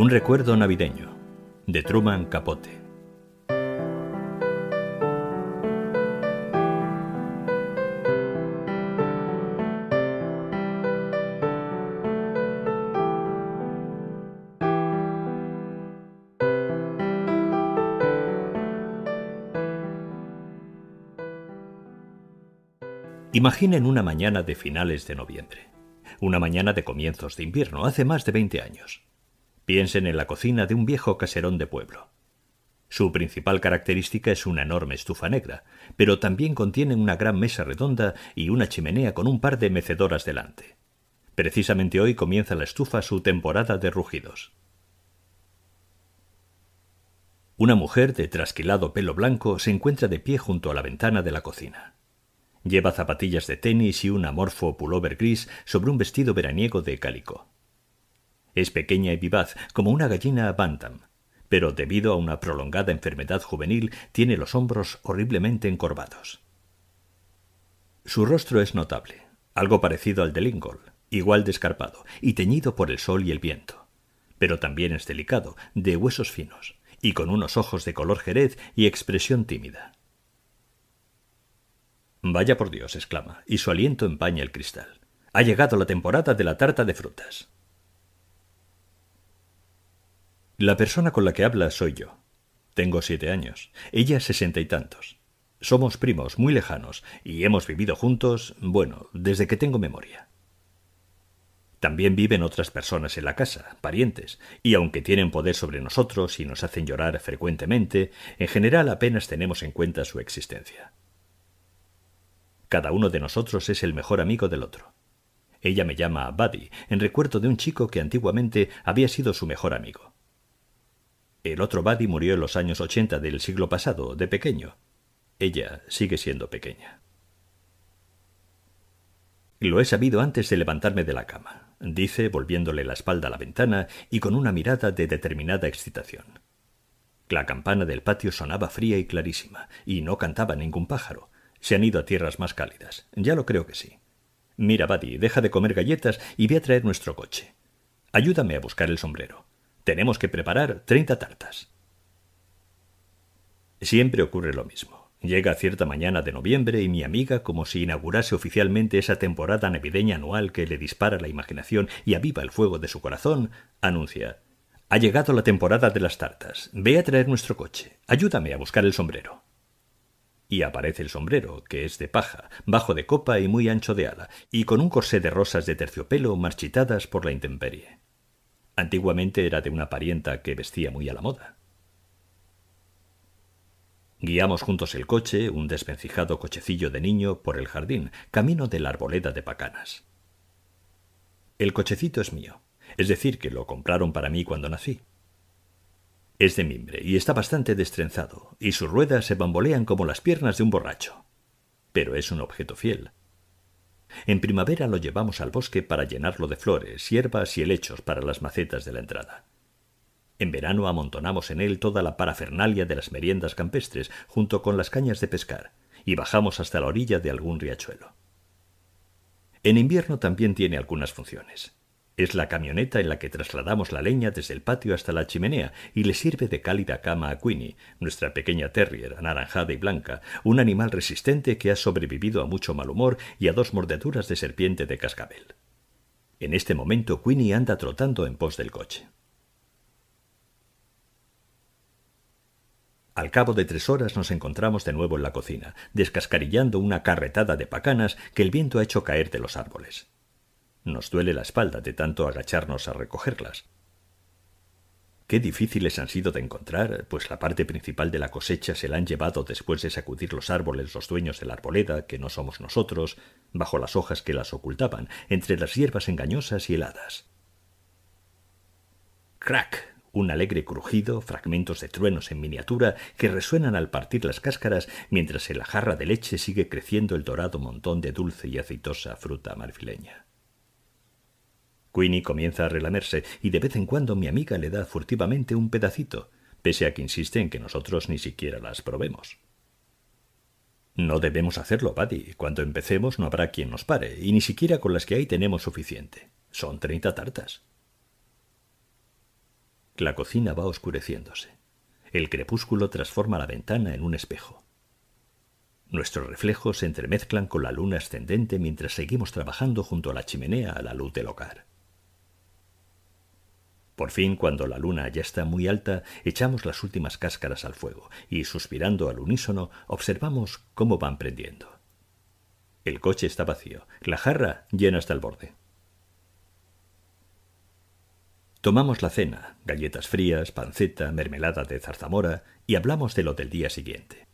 Un recuerdo navideño de Truman Capote. Imaginen una mañana de finales de noviembre, una mañana de comienzos de invierno, hace más de 20 años. Piensen en la cocina de un viejo caserón de pueblo. Su principal característica es una enorme estufa negra, pero también contiene una gran mesa redonda y una chimenea con un par de mecedoras delante. Precisamente hoy comienza la estufa su temporada de rugidos. Una mujer de trasquilado pelo blanco se encuentra de pie junto a la ventana de la cocina. Lleva zapatillas de tenis y un amorfo pullover gris sobre un vestido veraniego de cálico. Es pequeña y vivaz, como una gallina bantam, pero debido a una prolongada enfermedad juvenil tiene los hombros horriblemente encorvados. Su rostro es notable, algo parecido al de Lingol, igual descarpado y teñido por el sol y el viento. Pero también es delicado, de huesos finos, y con unos ojos de color jerez y expresión tímida. Vaya por Dios, exclama, y su aliento empaña el cristal. Ha llegado la temporada de la tarta de frutas. La persona con la que habla soy yo. Tengo siete años, ella sesenta y tantos. Somos primos muy lejanos y hemos vivido juntos, bueno, desde que tengo memoria. También viven otras personas en la casa, parientes, y aunque tienen poder sobre nosotros y nos hacen llorar frecuentemente, en general apenas tenemos en cuenta su existencia. Cada uno de nosotros es el mejor amigo del otro. Ella me llama Buddy, en recuerdo de un chico que antiguamente había sido su mejor amigo. El otro Buddy murió en los años 80 del siglo pasado, de pequeño. Ella sigue siendo pequeña. Lo he sabido antes de levantarme de la cama, dice, volviéndole la espalda a la ventana y con una mirada de determinada excitación. La campana del patio sonaba fría y clarísima, y no cantaba ningún pájaro. Se han ido a tierras más cálidas. Ya lo creo que sí. Mira, Buddy, deja de comer galletas y ve a traer nuestro coche. Ayúdame a buscar el sombrero. Tenemos que preparar treinta tartas. Siempre ocurre lo mismo. Llega cierta mañana de noviembre y mi amiga, como si inaugurase oficialmente esa temporada navideña anual que le dispara la imaginación y aviva el fuego de su corazón, anuncia ha llegado la temporada de las tartas. Ve a traer nuestro coche. Ayúdame a buscar el sombrero. Y aparece el sombrero, que es de paja, bajo de copa y muy ancho de ala, y con un corsé de rosas de terciopelo marchitadas por la intemperie. Antiguamente era de una parienta que vestía muy a la moda. Guiamos juntos el coche, un desvencijado cochecillo de niño, por el jardín, camino de la arboleda de Pacanas. El cochecito es mío, es decir, que lo compraron para mí cuando nací. Es de mimbre y está bastante destrenzado, y sus ruedas se bambolean como las piernas de un borracho. Pero es un objeto fiel, en primavera lo llevamos al bosque para llenarlo de flores, hierbas y helechos para las macetas de la entrada. En verano amontonamos en él toda la parafernalia de las meriendas campestres, junto con las cañas de pescar, y bajamos hasta la orilla de algún riachuelo. En invierno también tiene algunas funciones. Es la camioneta en la que trasladamos la leña desde el patio hasta la chimenea y le sirve de cálida cama a Queenie, nuestra pequeña terrier, anaranjada y blanca, un animal resistente que ha sobrevivido a mucho mal humor y a dos mordeduras de serpiente de cascabel. En este momento Queenie anda trotando en pos del coche. Al cabo de tres horas nos encontramos de nuevo en la cocina, descascarillando una carretada de pacanas que el viento ha hecho caer de los árboles. Nos duele la espalda de tanto agacharnos a recogerlas. Qué difíciles han sido de encontrar, pues la parte principal de la cosecha se la han llevado después de sacudir los árboles los dueños de la arboleda, que no somos nosotros, bajo las hojas que las ocultaban, entre las hierbas engañosas y heladas. Crack, un alegre crujido, fragmentos de truenos en miniatura que resuenan al partir las cáscaras mientras en la jarra de leche sigue creciendo el dorado montón de dulce y aceitosa fruta marfileña. Queenie comienza a relamerse y de vez en cuando mi amiga le da furtivamente un pedacito, pese a que insiste en que nosotros ni siquiera las probemos. No debemos hacerlo, Paddy. Cuando empecemos no habrá quien nos pare, y ni siquiera con las que hay tenemos suficiente. Son treinta tartas. La cocina va oscureciéndose. El crepúsculo transforma la ventana en un espejo. Nuestros reflejos se entremezclan con la luna ascendente mientras seguimos trabajando junto a la chimenea a la luz del hogar. Por fin, cuando la luna ya está muy alta, echamos las últimas cáscaras al fuego y, suspirando al unísono, observamos cómo van prendiendo. El coche está vacío, la jarra llena hasta el borde. Tomamos la cena, galletas frías, panceta, mermelada de zarzamora y hablamos de lo del día siguiente.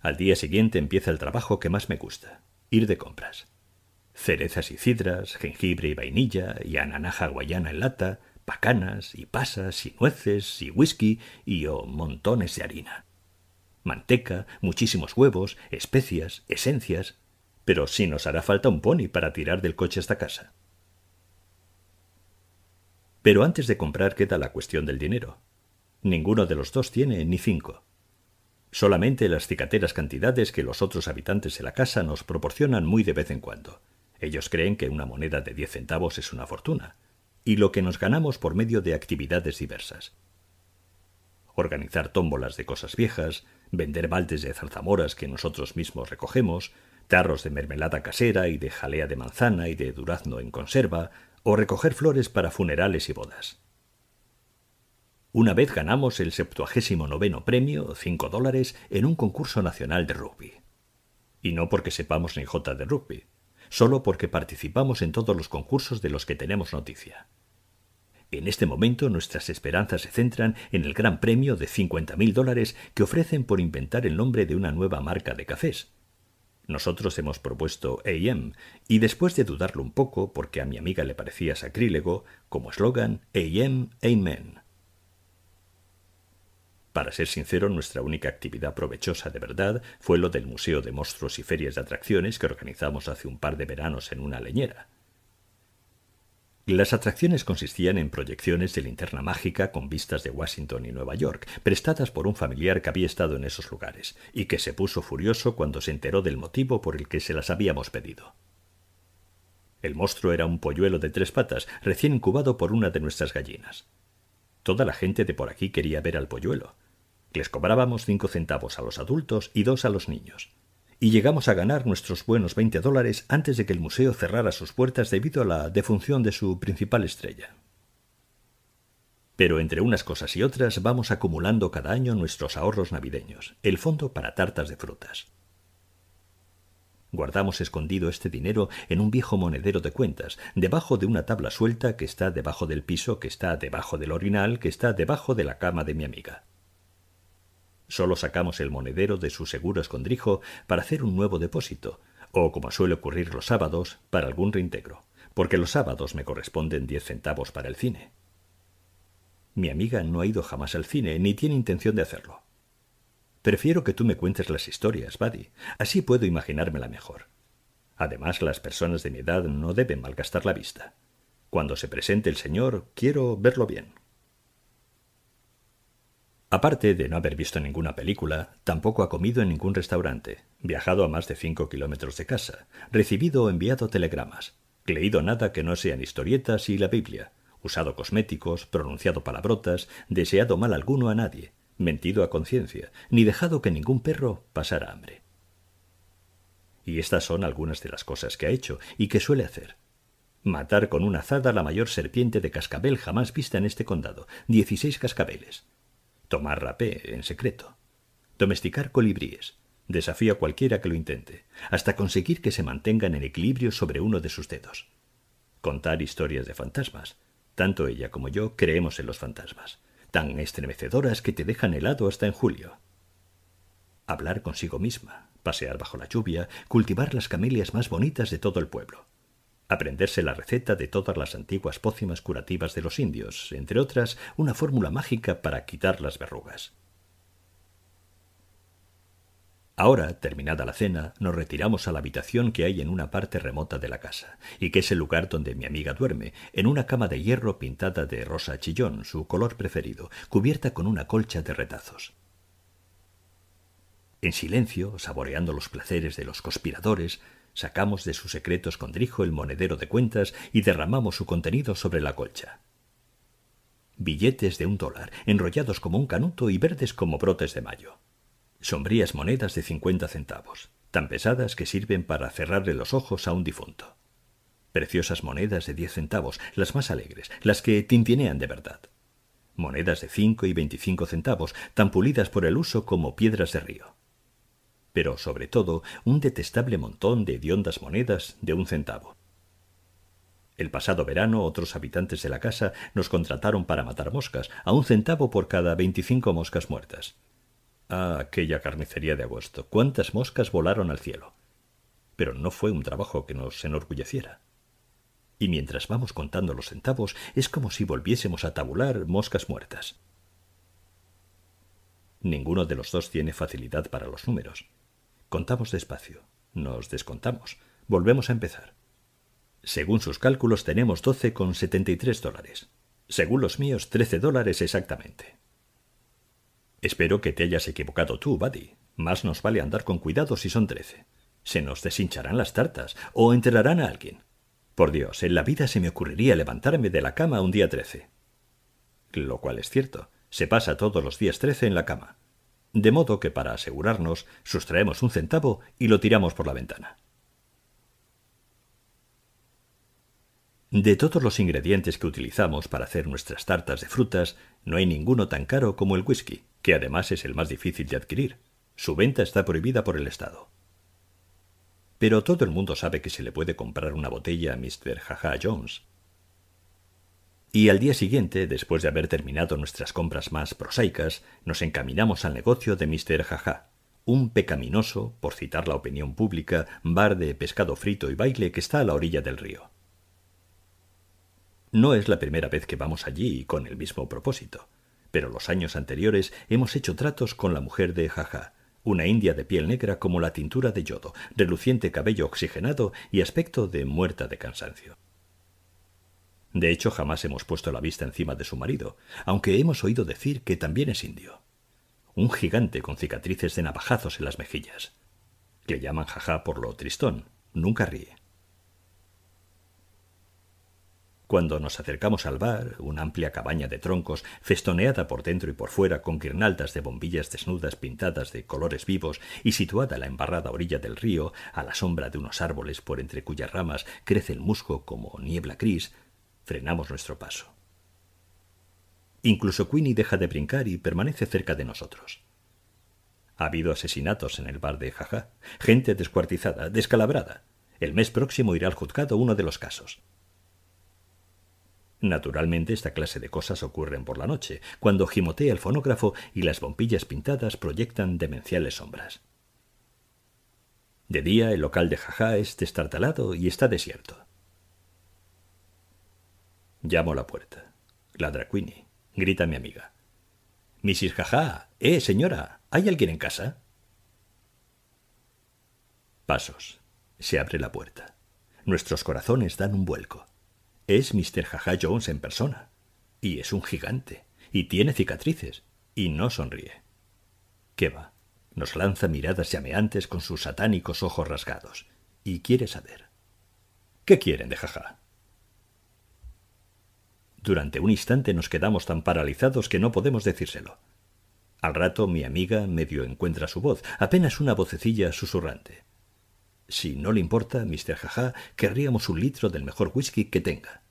Al día siguiente empieza el trabajo que más me gusta, ir de compras cerezas y cidras, jengibre y vainilla, y ananaja guayana en lata, pacanas y pasas y nueces y whisky y oh, montones de harina. Manteca, muchísimos huevos, especias, esencias, pero sí nos hará falta un pony para tirar del coche esta casa. Pero antes de comprar queda la cuestión del dinero. Ninguno de los dos tiene ni cinco. Solamente las cicateras cantidades que los otros habitantes de la casa nos proporcionan muy de vez en cuando ellos creen que una moneda de 10 centavos es una fortuna, y lo que nos ganamos por medio de actividades diversas. Organizar tómbolas de cosas viejas, vender baldes de zarzamoras que nosotros mismos recogemos, tarros de mermelada casera y de jalea de manzana y de durazno en conserva, o recoger flores para funerales y bodas. Una vez ganamos el noveno premio, 5 dólares, en un concurso nacional de rugby. Y no porque sepamos ni jota de rugby, solo porque participamos en todos los concursos de los que tenemos noticia. En este momento nuestras esperanzas se centran en el gran premio de 50.000 dólares que ofrecen por inventar el nombre de una nueva marca de cafés. Nosotros hemos propuesto AM y después de dudarlo un poco porque a mi amiga le parecía sacrílego, como eslogan AM Amen. Para ser sincero, nuestra única actividad provechosa de verdad fue lo del Museo de Monstruos y Ferias de Atracciones que organizamos hace un par de veranos en una leñera. Las atracciones consistían en proyecciones de linterna mágica con vistas de Washington y Nueva York, prestadas por un familiar que había estado en esos lugares, y que se puso furioso cuando se enteró del motivo por el que se las habíamos pedido. El monstruo era un polluelo de tres patas, recién incubado por una de nuestras gallinas. Toda la gente de por aquí quería ver al polluelo, les cobrábamos cinco centavos a los adultos y dos a los niños. Y llegamos a ganar nuestros buenos veinte dólares antes de que el museo cerrara sus puertas debido a la defunción de su principal estrella. Pero entre unas cosas y otras vamos acumulando cada año nuestros ahorros navideños, el fondo para tartas de frutas. Guardamos escondido este dinero en un viejo monedero de cuentas, debajo de una tabla suelta que está debajo del piso, que está debajo del orinal, que está debajo de la cama de mi amiga. Solo sacamos el monedero de su seguro escondrijo para hacer un nuevo depósito, o como suele ocurrir los sábados, para algún reintegro, porque los sábados me corresponden diez centavos para el cine. Mi amiga no ha ido jamás al cine, ni tiene intención de hacerlo. Prefiero que tú me cuentes las historias, Buddy. Así puedo imaginármela mejor. Además, las personas de mi edad no deben malgastar la vista. Cuando se presente el señor, quiero verlo bien, Aparte de no haber visto ninguna película, tampoco ha comido en ningún restaurante, viajado a más de cinco kilómetros de casa, recibido o enviado telegramas, leído nada que no sean historietas y la Biblia, usado cosméticos, pronunciado palabrotas, deseado mal alguno a nadie, mentido a conciencia, ni dejado que ningún perro pasara hambre. Y estas son algunas de las cosas que ha hecho y que suele hacer. Matar con una azada la mayor serpiente de cascabel jamás vista en este condado, dieciséis cascabeles, tomar rapé en secreto, domesticar colibríes, desafío a cualquiera que lo intente, hasta conseguir que se mantengan en equilibrio sobre uno de sus dedos. Contar historias de fantasmas. Tanto ella como yo creemos en los fantasmas, tan estremecedoras que te dejan helado hasta en julio. Hablar consigo misma, pasear bajo la lluvia, cultivar las camelias más bonitas de todo el pueblo aprenderse la receta de todas las antiguas pócimas curativas de los indios, entre otras, una fórmula mágica para quitar las verrugas. Ahora, terminada la cena, nos retiramos a la habitación que hay en una parte remota de la casa, y que es el lugar donde mi amiga duerme, en una cama de hierro pintada de rosa chillón, su color preferido, cubierta con una colcha de retazos. En silencio, saboreando los placeres de los conspiradores, Sacamos de su secreto escondrijo el monedero de cuentas y derramamos su contenido sobre la colcha. Billetes de un dólar, enrollados como un canuto y verdes como brotes de mayo. Sombrías monedas de cincuenta centavos, tan pesadas que sirven para cerrarle los ojos a un difunto. Preciosas monedas de diez centavos, las más alegres, las que tintinean de verdad. Monedas de cinco y veinticinco centavos, tan pulidas por el uso como piedras de río pero sobre todo un detestable montón de hediondas monedas de un centavo. El pasado verano otros habitantes de la casa nos contrataron para matar moscas, a un centavo por cada veinticinco moscas muertas. Ah, aquella carnicería de agosto. Cuántas moscas volaron al cielo. Pero no fue un trabajo que nos enorgulleciera. Y mientras vamos contando los centavos, es como si volviésemos a tabular moscas muertas. Ninguno de los dos tiene facilidad para los números. Contamos despacio, nos descontamos, volvemos a empezar. Según sus cálculos tenemos 12,73 dólares. Según los míos, 13 dólares exactamente. Espero que te hayas equivocado tú, Buddy. Más nos vale andar con cuidado si son 13. Se nos deshincharán las tartas o enterrarán a alguien. Por Dios, en la vida se me ocurriría levantarme de la cama un día 13. Lo cual es cierto. Se pasa todos los días 13 en la cama de modo que para asegurarnos sustraemos un centavo y lo tiramos por la ventana. De todos los ingredientes que utilizamos para hacer nuestras tartas de frutas, no hay ninguno tan caro como el whisky, que además es el más difícil de adquirir. Su venta está prohibida por el Estado. Pero todo el mundo sabe que se le puede comprar una botella a Mr. Jaja Jones, y al día siguiente, después de haber terminado nuestras compras más prosaicas, nos encaminamos al negocio de Mr. Jaja, un pecaminoso, por citar la opinión pública, bar de pescado frito y baile que está a la orilla del río. No es la primera vez que vamos allí con el mismo propósito, pero los años anteriores hemos hecho tratos con la mujer de Jaja, una india de piel negra como la tintura de yodo, reluciente cabello oxigenado y aspecto de muerta de cansancio. De hecho, jamás hemos puesto la vista encima de su marido, aunque hemos oído decir que también es indio. Un gigante con cicatrices de navajazos en las mejillas. Que llaman jajá por lo tristón. Nunca ríe. Cuando nos acercamos al bar, una amplia cabaña de troncos, festoneada por dentro y por fuera con guirnaldas de bombillas desnudas pintadas de colores vivos y situada a la embarrada orilla del río, a la sombra de unos árboles por entre cuyas ramas crece el musgo como niebla gris, frenamos nuestro paso. Incluso Queenie deja de brincar y permanece cerca de nosotros. Ha habido asesinatos en el bar de Jaja, gente descuartizada, descalabrada. El mes próximo irá al juzgado uno de los casos. Naturalmente, esta clase de cosas ocurren por la noche, cuando gimotea el fonógrafo y las bombillas pintadas proyectan demenciales sombras. De día, el local de Jaja es destartalado y está desierto. Llamo a la puerta. La grita mi amiga. Mrs. Jaja, eh, señora, ¿hay alguien en casa? Pasos. Se abre la puerta. Nuestros corazones dan un vuelco. Es Mr. Jaja Jones en persona. Y es un gigante. Y tiene cicatrices. Y no sonríe. ¿Qué va? Nos lanza miradas llameantes con sus satánicos ojos rasgados. Y quiere saber. ¿Qué quieren de Jaja? Durante un instante nos quedamos tan paralizados que no podemos decírselo. Al rato mi amiga medio encuentra su voz, apenas una vocecilla susurrante. Si no le importa, Mr. Jaja, querríamos un litro del mejor whisky que tenga.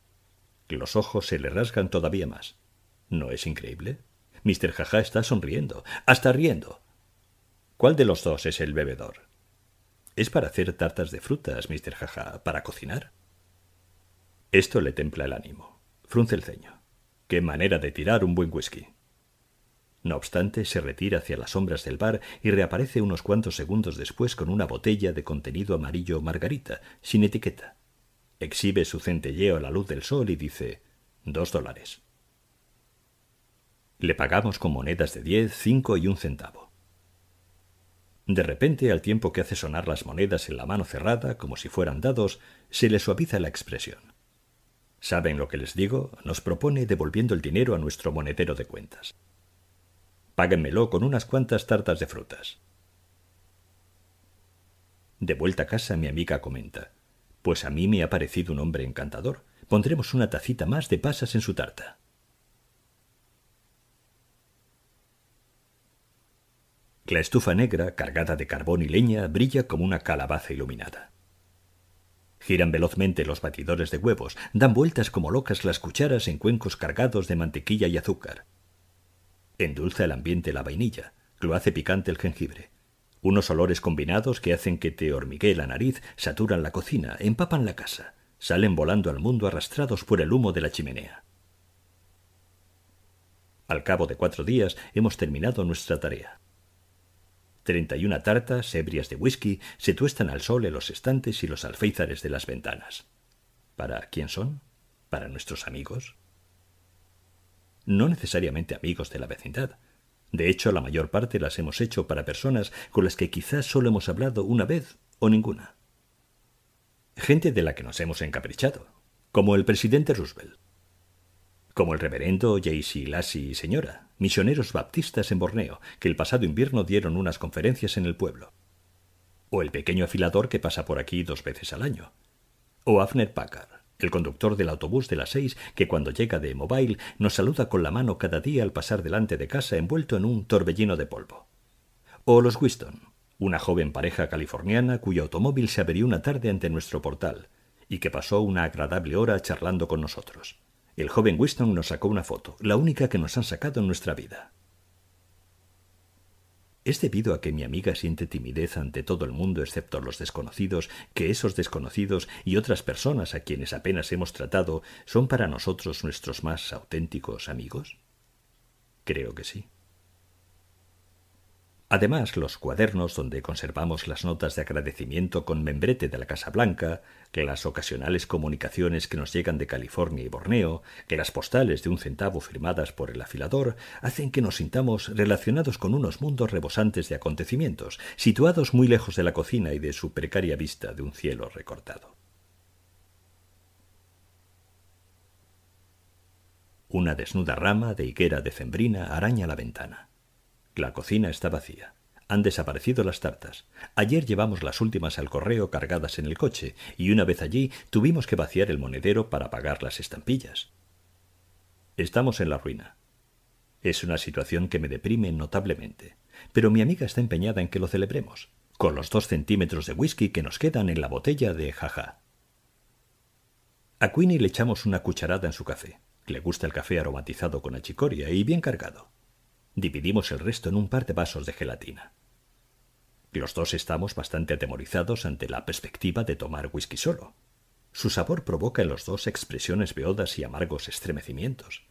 Los ojos se le rasgan todavía más. ¿No es increíble? Mr. Jaja está sonriendo, hasta riendo. ¿Cuál de los dos es el bebedor? Es para hacer tartas de frutas, Mr. Jaja, para cocinar. Esto le templa el ánimo. Frunce el ceño. Qué manera de tirar un buen whisky. No obstante, se retira hacia las sombras del bar y reaparece unos cuantos segundos después con una botella de contenido amarillo margarita, sin etiqueta. Exhibe su centelleo a la luz del sol y dice dos dólares. Le pagamos con monedas de diez, cinco y un centavo. De repente, al tiempo que hace sonar las monedas en la mano cerrada, como si fueran dados, se le suaviza la expresión saben lo que les digo, nos propone devolviendo el dinero a nuestro monedero de cuentas. Páguenmelo con unas cuantas tartas de frutas. De vuelta a casa mi amiga comenta, pues a mí me ha parecido un hombre encantador. Pondremos una tacita más de pasas en su tarta. La estufa negra, cargada de carbón y leña, brilla como una calabaza iluminada. Giran velozmente los batidores de huevos, dan vueltas como locas las cucharas en cuencos cargados de mantequilla y azúcar. Endulza el ambiente la vainilla, lo hace picante el jengibre. Unos olores combinados que hacen que te hormiguee la nariz, saturan la cocina, empapan la casa, salen volando al mundo arrastrados por el humo de la chimenea. Al cabo de cuatro días hemos terminado nuestra tarea. 31 tartas, ebrias de whisky, se tuestan al sol en los estantes y los alféizares de las ventanas. ¿Para quién son? ¿Para nuestros amigos? No necesariamente amigos de la vecindad. De hecho, la mayor parte las hemos hecho para personas con las que quizás solo hemos hablado una vez o ninguna. Gente de la que nos hemos encaprichado, como el presidente Roosevelt como el reverendo J.C. Lassie y señora, misioneros baptistas en Borneo, que el pasado invierno dieron unas conferencias en el pueblo. O el pequeño afilador que pasa por aquí dos veces al año. O Afner Packard, el conductor del autobús de las seis, que cuando llega de Mobile nos saluda con la mano cada día al pasar delante de casa envuelto en un torbellino de polvo. O los Whiston, una joven pareja californiana cuyo automóvil se abrió una tarde ante nuestro portal y que pasó una agradable hora charlando con nosotros. El joven Winston nos sacó una foto, la única que nos han sacado en nuestra vida. Es debido a que mi amiga siente timidez ante todo el mundo excepto los desconocidos, que esos desconocidos y otras personas a quienes apenas hemos tratado son para nosotros nuestros más auténticos amigos? Creo que sí. Además, los cuadernos donde conservamos las notas de agradecimiento con membrete de la Casa Blanca, que las ocasionales comunicaciones que nos llegan de California y Borneo, que las postales de un centavo firmadas por el afilador, hacen que nos sintamos relacionados con unos mundos rebosantes de acontecimientos, situados muy lejos de la cocina y de su precaria vista de un cielo recortado. Una desnuda rama de higuera decembrina araña la ventana. La cocina está vacía. Han desaparecido las tartas. Ayer llevamos las últimas al correo cargadas en el coche, y una vez allí tuvimos que vaciar el monedero para pagar las estampillas. Estamos en la ruina. Es una situación que me deprime notablemente, pero mi amiga está empeñada en que lo celebremos, con los dos centímetros de whisky que nos quedan en la botella de jaja. A Queenie le echamos una cucharada en su café. Le gusta el café aromatizado con achicoria y bien cargado. Dividimos el resto en un par de vasos de gelatina. Los dos estamos bastante atemorizados ante la perspectiva de tomar whisky solo. Su sabor provoca en los dos expresiones beodas y amargos estremecimientos.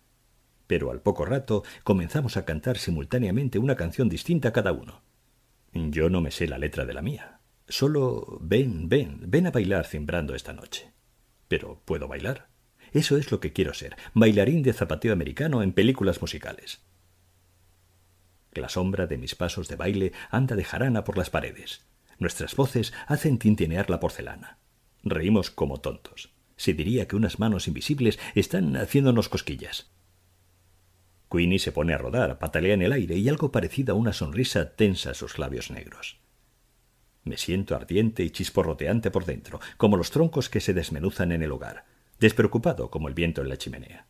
Pero al poco rato comenzamos a cantar simultáneamente una canción distinta a cada uno. Yo no me sé la letra de la mía. Solo ven, ven, ven a bailar cimbrando esta noche. Pero puedo bailar. Eso es lo que quiero ser, bailarín de zapateo americano en películas musicales. La sombra de mis pasos de baile anda de jarana por las paredes. Nuestras voces hacen tintinear la porcelana. Reímos como tontos. Se diría que unas manos invisibles están haciéndonos cosquillas. Queenie se pone a rodar, patalea en el aire y algo parecido a una sonrisa tensa sus labios negros. Me siento ardiente y chisporroteante por dentro, como los troncos que se desmenuzan en el hogar, despreocupado como el viento en la chimenea.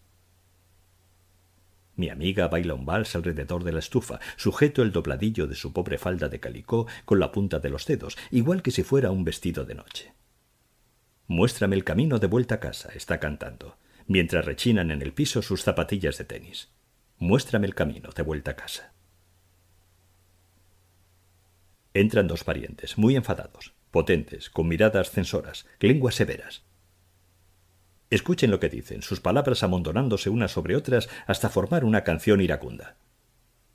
Mi amiga baila un vals alrededor de la estufa, sujeto el dobladillo de su pobre falda de calicó con la punta de los dedos, igual que si fuera un vestido de noche. Muéstrame el camino de vuelta a casa, está cantando, mientras rechinan en el piso sus zapatillas de tenis. Muéstrame el camino de vuelta a casa. Entran dos parientes, muy enfadados, potentes, con miradas censoras, lenguas severas. Escuchen lo que dicen, sus palabras amontonándose unas sobre otras hasta formar una canción iracunda.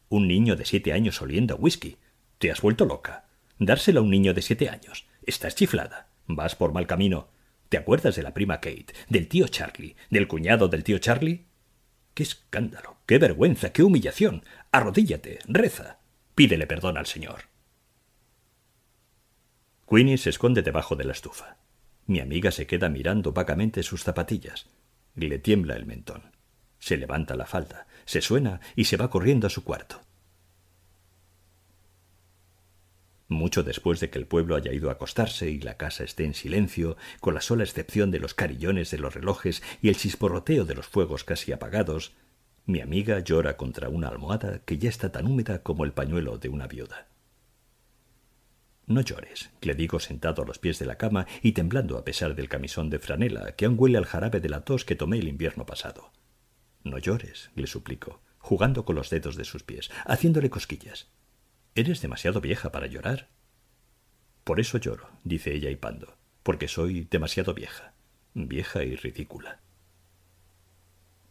Un niño de siete años oliendo whisky. Te has vuelto loca. Dársela a un niño de siete años. Estás chiflada. Vas por mal camino. ¿Te acuerdas de la prima Kate, del tío Charlie, del cuñado del tío Charlie? ¡Qué escándalo! ¡Qué vergüenza! ¡Qué humillación! Arrodíllate, reza. Pídele perdón al Señor. Queenie se esconde debajo de la estufa. Mi amiga se queda mirando vagamente sus zapatillas. Le tiembla el mentón. Se levanta la falda, se suena y se va corriendo a su cuarto. Mucho después de que el pueblo haya ido a acostarse y la casa esté en silencio, con la sola excepción de los carillones de los relojes y el chisporroteo de los fuegos casi apagados, mi amiga llora contra una almohada que ya está tan húmeda como el pañuelo de una viuda. No llores, le digo sentado a los pies de la cama y temblando a pesar del camisón de franela, que aún huele al jarabe de la tos que tomé el invierno pasado. No llores, le suplico, jugando con los dedos de sus pies, haciéndole cosquillas. Eres demasiado vieja para llorar. Por eso lloro, dice ella hipando, porque soy demasiado vieja, vieja y ridícula.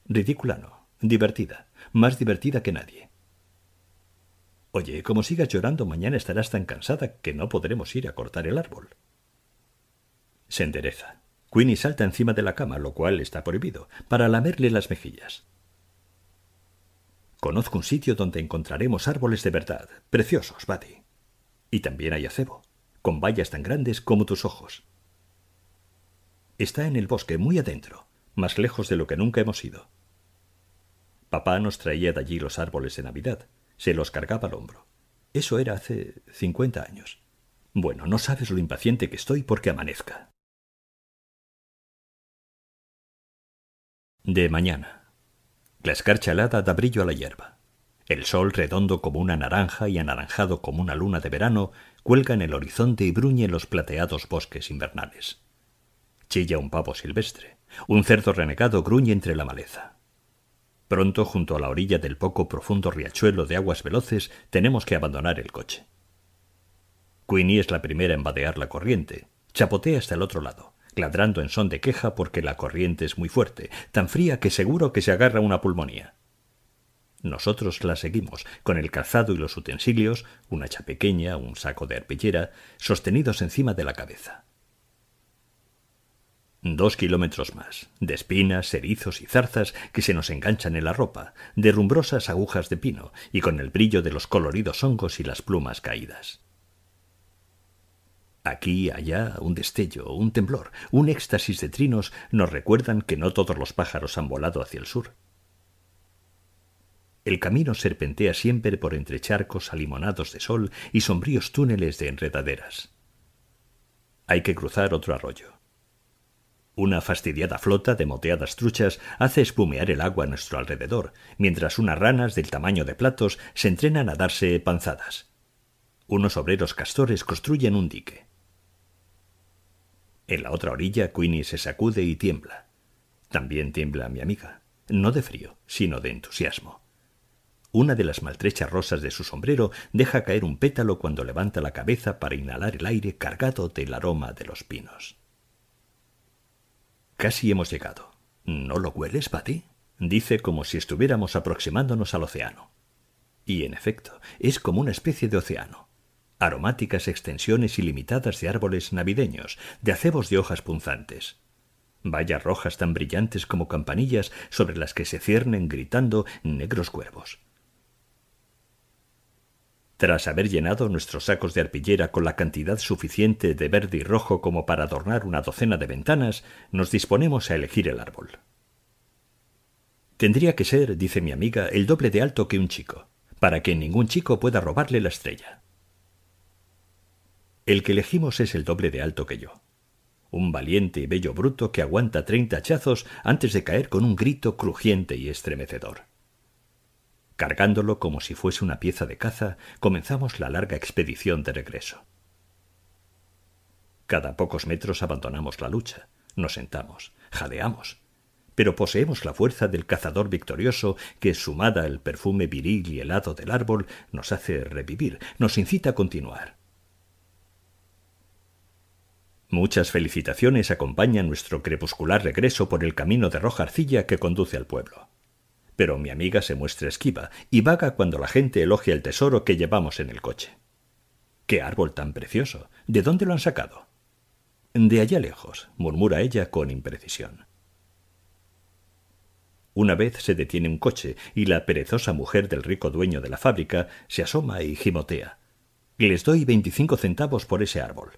Ridícula no, divertida, más divertida que nadie. Oye, como sigas llorando, mañana estarás tan cansada que no podremos ir a cortar el árbol. Se endereza. Queenie salta encima de la cama, lo cual está prohibido, para lamerle las mejillas. Conozco un sitio donde encontraremos árboles de verdad, preciosos, Buddy. Y también hay acebo, con vallas tan grandes como tus ojos. Está en el bosque, muy adentro, más lejos de lo que nunca hemos ido. Papá nos traía de allí los árboles de Navidad, se los cargaba al hombro. Eso era hace cincuenta años. Bueno, no sabes lo impaciente que estoy porque amanezca. De mañana. La escarcha helada da brillo a la hierba. El sol, redondo como una naranja y anaranjado como una luna de verano, cuelga en el horizonte y bruñe los plateados bosques invernales. Chilla un pavo silvestre. Un cerdo renegado gruñe entre la maleza. Pronto, junto a la orilla del poco profundo riachuelo de aguas veloces, tenemos que abandonar el coche. Queenie es la primera en vadear la corriente. Chapotea hasta el otro lado, ladrando en son de queja porque la corriente es muy fuerte, tan fría que seguro que se agarra una pulmonía. Nosotros la seguimos, con el calzado y los utensilios, una hacha pequeña, un saco de arpillera, sostenidos encima de la cabeza. Dos kilómetros más, de espinas, erizos y zarzas que se nos enganchan en la ropa, de rumbrosas agujas de pino y con el brillo de los coloridos hongos y las plumas caídas. Aquí, allá, un destello, un temblor, un éxtasis de trinos nos recuerdan que no todos los pájaros han volado hacia el sur. El camino serpentea siempre por entre charcos alimonados de sol y sombríos túneles de enredaderas. Hay que cruzar otro arroyo. Una fastidiada flota de moteadas truchas hace espumear el agua a nuestro alrededor, mientras unas ranas del tamaño de platos se entrenan a darse panzadas. Unos obreros castores construyen un dique. En la otra orilla, Queenie se sacude y tiembla. También tiembla mi amiga, no de frío, sino de entusiasmo. Una de las maltrechas rosas de su sombrero deja caer un pétalo cuando levanta la cabeza para inhalar el aire cargado del aroma de los pinos. Casi hemos llegado. ¿No lo hueles, Patty? dice como si estuviéramos aproximándonos al océano. Y en efecto, es como una especie de océano. Aromáticas extensiones ilimitadas de árboles navideños, de acebos de hojas punzantes. Vallas rojas tan brillantes como campanillas sobre las que se ciernen gritando negros cuervos. Tras haber llenado nuestros sacos de arpillera con la cantidad suficiente de verde y rojo como para adornar una docena de ventanas, nos disponemos a elegir el árbol. Tendría que ser, dice mi amiga, el doble de alto que un chico, para que ningún chico pueda robarle la estrella. El que elegimos es el doble de alto que yo. Un valiente y bello bruto que aguanta treinta hachazos antes de caer con un grito crujiente y estremecedor. Cargándolo como si fuese una pieza de caza, comenzamos la larga expedición de regreso. Cada pocos metros abandonamos la lucha, nos sentamos, jadeamos, pero poseemos la fuerza del cazador victorioso que, sumada al perfume viril y helado del árbol, nos hace revivir, nos incita a continuar. Muchas felicitaciones acompañan nuestro crepuscular regreso por el camino de roja arcilla que conduce al pueblo pero mi amiga se muestra esquiva y vaga cuando la gente elogia el tesoro que llevamos en el coche. ¡Qué árbol tan precioso! ¿De dónde lo han sacado? De allá lejos, murmura ella con imprecisión. Una vez se detiene un coche y la perezosa mujer del rico dueño de la fábrica se asoma y gimotea. Les doy veinticinco centavos por ese árbol.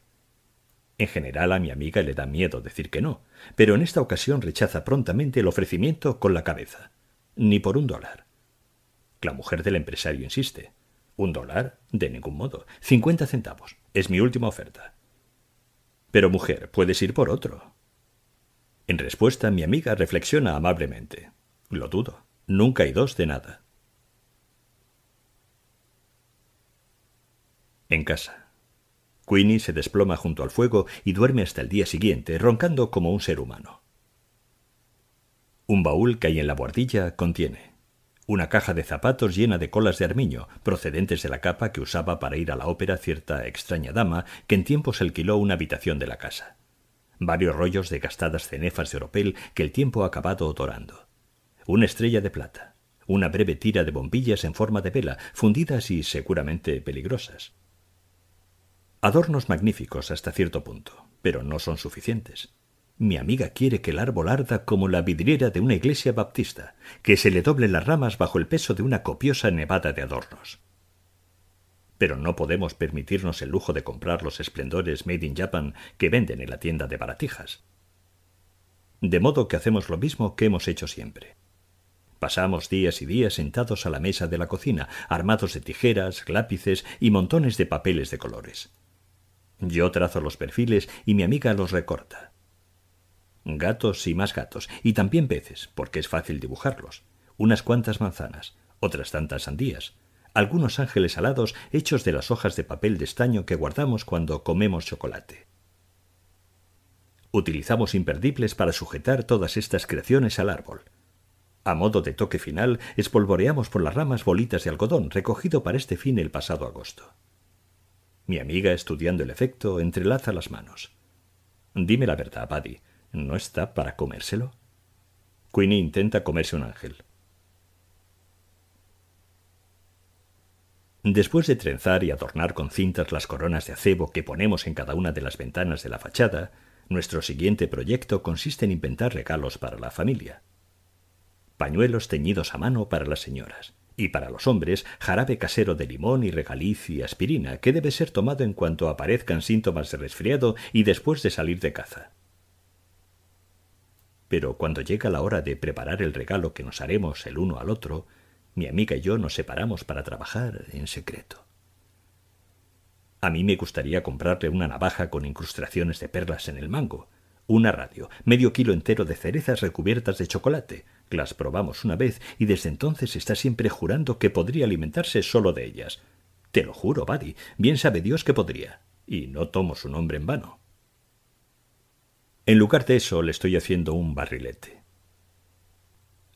En general a mi amiga le da miedo decir que no, pero en esta ocasión rechaza prontamente el ofrecimiento con la cabeza ni por un dólar. La mujer del empresario insiste. Un dólar, de ningún modo. Cincuenta centavos. Es mi última oferta. Pero mujer, puedes ir por otro. En respuesta, mi amiga reflexiona amablemente. Lo dudo. Nunca hay dos de nada. En casa. Queenie se desploma junto al fuego y duerme hasta el día siguiente, roncando como un ser humano. Un baúl que hay en la buhardilla contiene una caja de zapatos llena de colas de armiño, procedentes de la capa que usaba para ir a la ópera cierta extraña dama que en tiempos alquiló una habitación de la casa. Varios rollos de gastadas cenefas de oropel que el tiempo ha acabado dorando. Una estrella de plata. Una breve tira de bombillas en forma de vela, fundidas y seguramente peligrosas. Adornos magníficos hasta cierto punto, pero no son suficientes. Mi amiga quiere que el árbol arda como la vidriera de una iglesia baptista, que se le doble las ramas bajo el peso de una copiosa nevada de adornos. Pero no podemos permitirnos el lujo de comprar los esplendores Made in Japan que venden en la tienda de baratijas. De modo que hacemos lo mismo que hemos hecho siempre. Pasamos días y días sentados a la mesa de la cocina, armados de tijeras, lápices y montones de papeles de colores. Yo trazo los perfiles y mi amiga los recorta gatos y más gatos, y también peces, porque es fácil dibujarlos, unas cuantas manzanas, otras tantas sandías, algunos ángeles alados hechos de las hojas de papel de estaño que guardamos cuando comemos chocolate. Utilizamos imperdibles para sujetar todas estas creaciones al árbol. A modo de toque final, espolvoreamos por las ramas bolitas de algodón recogido para este fin el pasado agosto. Mi amiga, estudiando el efecto, entrelaza las manos. Dime la verdad, Paddy. ¿No está para comérselo? Queenie intenta comerse un ángel. Después de trenzar y adornar con cintas las coronas de acebo que ponemos en cada una de las ventanas de la fachada, nuestro siguiente proyecto consiste en inventar regalos para la familia. Pañuelos teñidos a mano para las señoras, y para los hombres, jarabe casero de limón y regaliz y aspirina, que debe ser tomado en cuanto aparezcan síntomas de resfriado y después de salir de caza. Pero cuando llega la hora de preparar el regalo que nos haremos el uno al otro, mi amiga y yo nos separamos para trabajar en secreto. A mí me gustaría comprarle una navaja con incrustaciones de perlas en el mango, una radio, medio kilo entero de cerezas recubiertas de chocolate. Las probamos una vez y desde entonces está siempre jurando que podría alimentarse solo de ellas. Te lo juro, Buddy, bien sabe Dios que podría. Y no tomo su nombre en vano. En lugar de eso, le estoy haciendo un barrilete.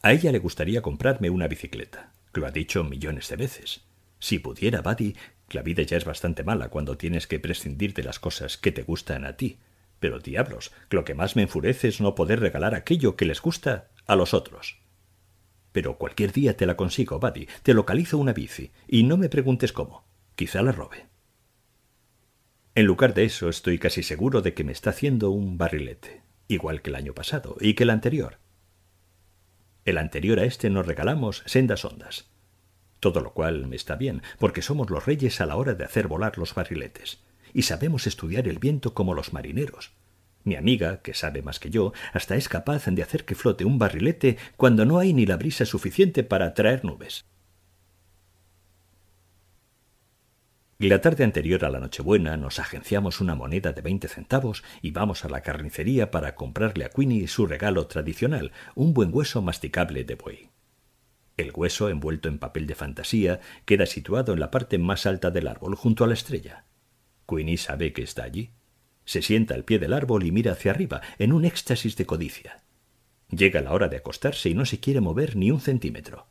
A ella le gustaría comprarme una bicicleta. Lo ha dicho millones de veces. Si pudiera, Buddy, la vida ya es bastante mala cuando tienes que prescindir de las cosas que te gustan a ti. Pero diablos, lo que más me enfurece es no poder regalar aquello que les gusta a los otros. Pero cualquier día te la consigo, Buddy. Te localizo una bici y no me preguntes cómo. Quizá la robe. En lugar de eso, estoy casi seguro de que me está haciendo un barrilete, igual que el año pasado y que el anterior. El anterior a este nos regalamos sendas ondas. Todo lo cual me está bien, porque somos los reyes a la hora de hacer volar los barriletes, y sabemos estudiar el viento como los marineros. Mi amiga, que sabe más que yo, hasta es capaz de hacer que flote un barrilete cuando no hay ni la brisa suficiente para traer nubes. la tarde anterior a la Nochebuena nos agenciamos una moneda de veinte centavos y vamos a la carnicería para comprarle a Queenie su regalo tradicional, un buen hueso masticable de buey. El hueso, envuelto en papel de fantasía, queda situado en la parte más alta del árbol, junto a la estrella. Queenie sabe que está allí. Se sienta al pie del árbol y mira hacia arriba, en un éxtasis de codicia. Llega la hora de acostarse y no se quiere mover ni un centímetro.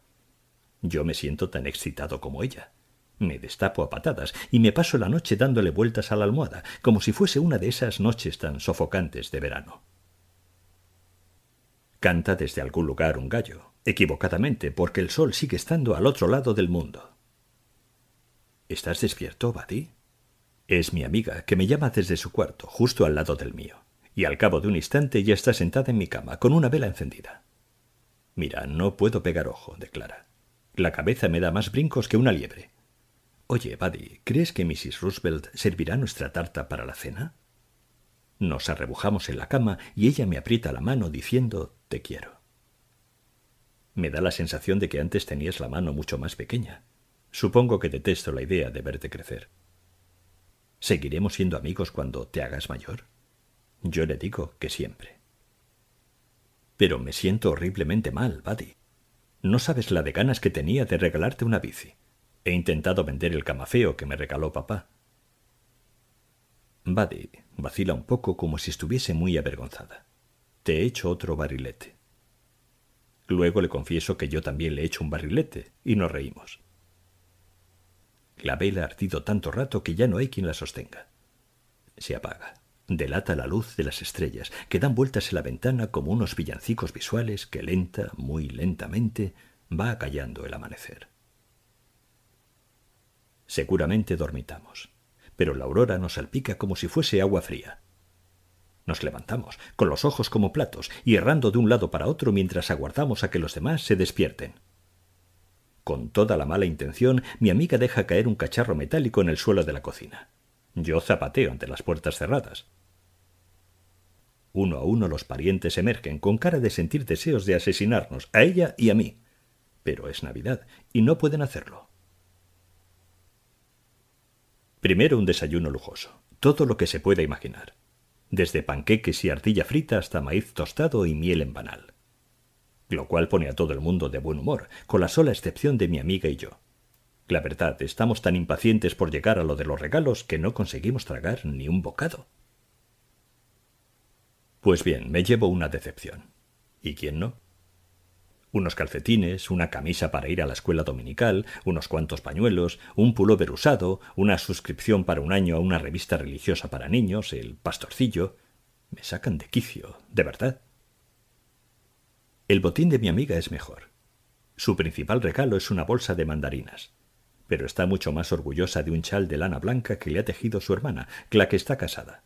Yo me siento tan excitado como ella. Me destapo a patadas y me paso la noche dándole vueltas a la almohada, como si fuese una de esas noches tan sofocantes de verano. Canta desde algún lugar un gallo, equivocadamente, porque el sol sigue estando al otro lado del mundo. ¿Estás despierto, Badi? Es mi amiga, que me llama desde su cuarto, justo al lado del mío, y al cabo de un instante ya está sentada en mi cama, con una vela encendida. Mira, no puedo pegar ojo, declara. La cabeza me da más brincos que una liebre. Oye, Buddy, ¿crees que Mrs. Roosevelt servirá nuestra tarta para la cena? Nos arrebujamos en la cama y ella me aprieta la mano diciendo te quiero. Me da la sensación de que antes tenías la mano mucho más pequeña. Supongo que detesto la idea de verte crecer. ¿Seguiremos siendo amigos cuando te hagas mayor? Yo le digo que siempre. Pero me siento horriblemente mal, Buddy. No sabes la de ganas que tenía de regalarte una bici. He intentado vender el camafeo que me regaló papá. Buddy vacila un poco como si estuviese muy avergonzada. Te he hecho otro barrilete. Luego le confieso que yo también le he hecho un barrilete y nos reímos. La vela ha ardido tanto rato que ya no hay quien la sostenga. Se apaga. Delata la luz de las estrellas, que dan vueltas en la ventana como unos villancicos visuales que lenta, muy lentamente, va acallando el amanecer. Seguramente dormitamos, pero la aurora nos salpica como si fuese agua fría. Nos levantamos, con los ojos como platos, y errando de un lado para otro mientras aguardamos a que los demás se despierten. Con toda la mala intención, mi amiga deja caer un cacharro metálico en el suelo de la cocina. Yo zapateo ante las puertas cerradas. Uno a uno los parientes emergen, con cara de sentir deseos de asesinarnos, a ella y a mí. Pero es Navidad, y no pueden hacerlo. Primero un desayuno lujoso, todo lo que se pueda imaginar, desde panqueques y ardilla frita hasta maíz tostado y miel en banal. Lo cual pone a todo el mundo de buen humor, con la sola excepción de mi amiga y yo. La verdad, estamos tan impacientes por llegar a lo de los regalos que no conseguimos tragar ni un bocado. Pues bien, me llevo una decepción. ¿Y quién no? unos calcetines, una camisa para ir a la escuela dominical, unos cuantos pañuelos, un pullover usado, una suscripción para un año a una revista religiosa para niños, el pastorcillo. Me sacan de quicio, de verdad. El botín de mi amiga es mejor. Su principal regalo es una bolsa de mandarinas, pero está mucho más orgullosa de un chal de lana blanca que le ha tejido su hermana, la que está casada.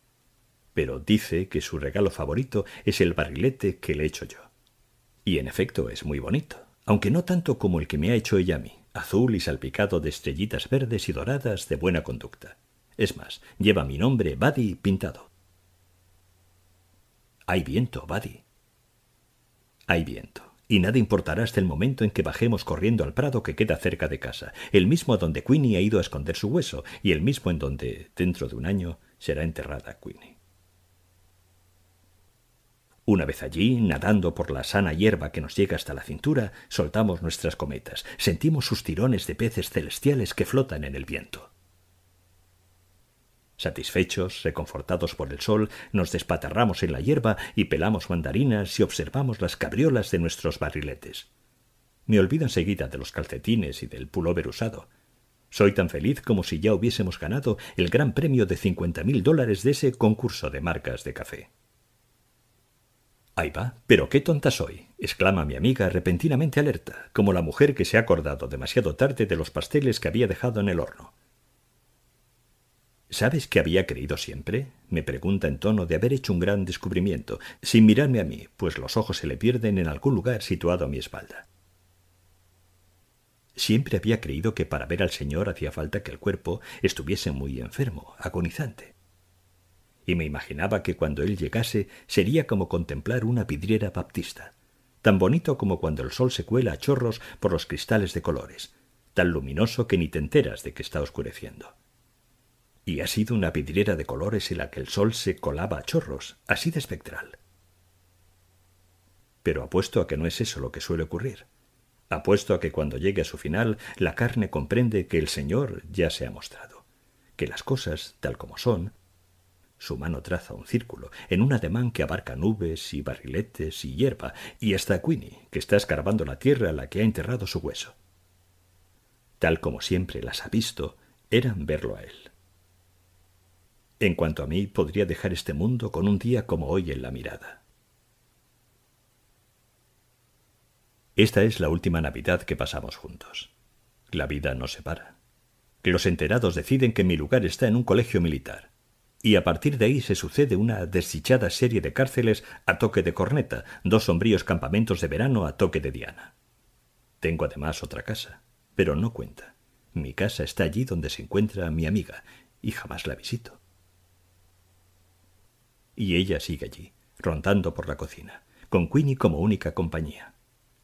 Pero dice que su regalo favorito es el barrilete que le he hecho yo. Y en efecto es muy bonito, aunque no tanto como el que me ha hecho ella a mí, azul y salpicado de estrellitas verdes y doradas de buena conducta. Es más, lleva mi nombre Buddy pintado. Hay viento, Buddy. Hay viento. Y nada importará hasta el momento en que bajemos corriendo al prado que queda cerca de casa, el mismo a donde Queenie ha ido a esconder su hueso, y el mismo en donde, dentro de un año, será enterrada Queenie. Una vez allí, nadando por la sana hierba que nos llega hasta la cintura, soltamos nuestras cometas, sentimos sus tirones de peces celestiales que flotan en el viento. Satisfechos, reconfortados por el sol, nos despatarramos en la hierba y pelamos mandarinas y observamos las cabriolas de nuestros barriletes. Me olvido enseguida de los calcetines y del pullover usado. Soy tan feliz como si ya hubiésemos ganado el gran premio de cincuenta mil dólares de ese concurso de marcas de café. Ahí va, pero qué tonta soy, exclama mi amiga repentinamente alerta, como la mujer que se ha acordado demasiado tarde de los pasteles que había dejado en el horno. ¿Sabes qué había creído siempre? me pregunta en tono de haber hecho un gran descubrimiento, sin mirarme a mí, pues los ojos se le pierden en algún lugar situado a mi espalda. Siempre había creído que para ver al Señor hacía falta que el cuerpo estuviese muy enfermo, agonizante y me imaginaba que cuando él llegase sería como contemplar una vidriera baptista, tan bonito como cuando el sol se cuela a chorros por los cristales de colores, tan luminoso que ni te enteras de que está oscureciendo. Y ha sido una vidriera de colores en la que el sol se colaba a chorros, así de espectral. Pero apuesto a que no es eso lo que suele ocurrir. Apuesto a que cuando llegue a su final, la carne comprende que el Señor ya se ha mostrado, que las cosas, tal como son, su mano traza un círculo, en un ademán que abarca nubes y barriletes y hierba, y hasta Queenie, que está escarbando la tierra a la que ha enterrado su hueso. Tal como siempre las ha visto, eran verlo a él. En cuanto a mí, podría dejar este mundo con un día como hoy en la mirada. Esta es la última Navidad que pasamos juntos. La vida nos separa. Los enterados deciden que mi lugar está en un colegio militar y a partir de ahí se sucede una desdichada serie de cárceles a toque de corneta, dos sombríos campamentos de verano a toque de diana. Tengo además otra casa, pero no cuenta. Mi casa está allí donde se encuentra mi amiga, y jamás la visito. Y ella sigue allí, rondando por la cocina, con Queenie como única compañía,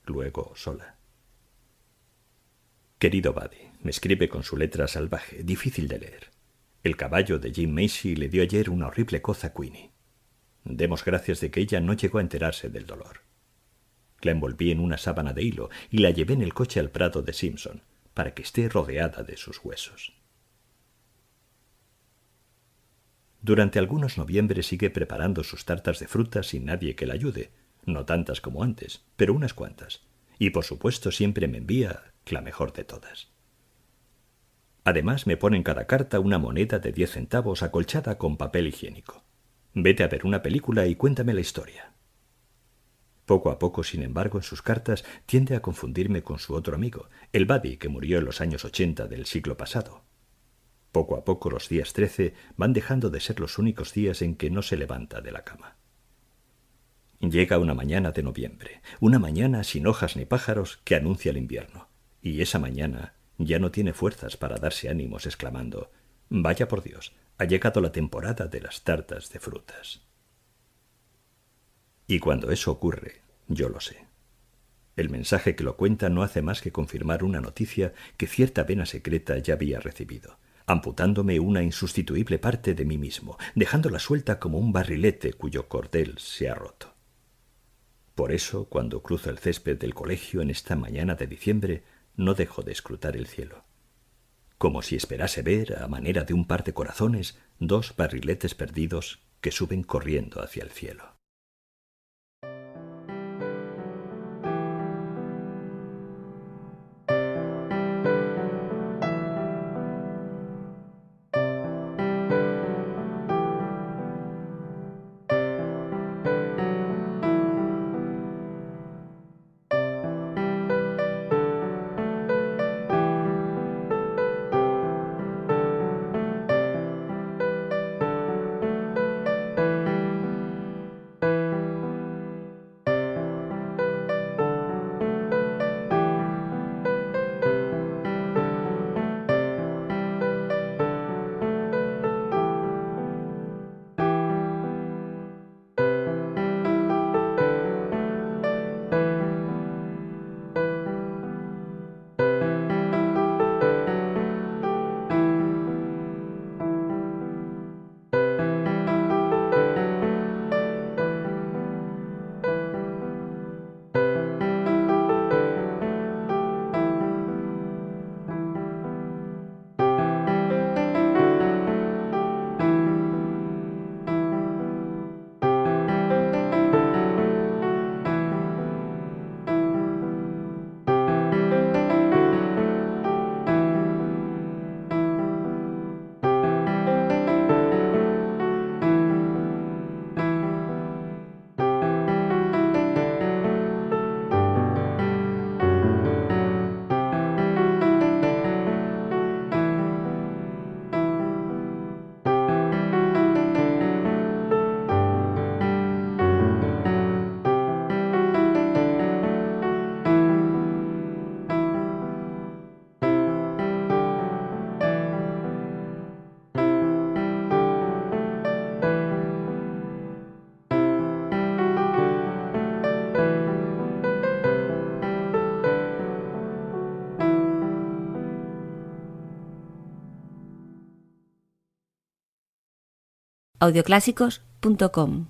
luego sola. Querido Buddy, me escribe con su letra salvaje, difícil de leer. El caballo de Jim Macy le dio ayer una horrible coza a Queenie. Demos gracias de que ella no llegó a enterarse del dolor. La envolví en una sábana de hilo y la llevé en el coche al prado de Simpson, para que esté rodeada de sus huesos. Durante algunos noviembre sigue preparando sus tartas de fruta sin nadie que la ayude, no tantas como antes, pero unas cuantas, y por supuesto siempre me envía la mejor de todas. Además me pone en cada carta una moneda de diez centavos acolchada con papel higiénico. Vete a ver una película y cuéntame la historia. Poco a poco, sin embargo, en sus cartas tiende a confundirme con su otro amigo, el Buddy, que murió en los años ochenta del siglo pasado. Poco a poco los días 13 van dejando de ser los únicos días en que no se levanta de la cama. Llega una mañana de noviembre, una mañana sin hojas ni pájaros que anuncia el invierno, y esa mañana ya no tiene fuerzas para darse ánimos, exclamando Vaya por Dios, ha llegado la temporada de las tartas de frutas. Y cuando eso ocurre, yo lo sé. El mensaje que lo cuenta no hace más que confirmar una noticia que cierta vena secreta ya había recibido, amputándome una insustituible parte de mí mismo, dejándola suelta como un barrilete cuyo cordel se ha roto. Por eso, cuando cruzo el césped del colegio en esta mañana de diciembre, no dejó de escrutar el cielo. Como si esperase ver, a manera de un par de corazones, dos barriletes perdidos que suben corriendo hacia el cielo. audioclásicos.com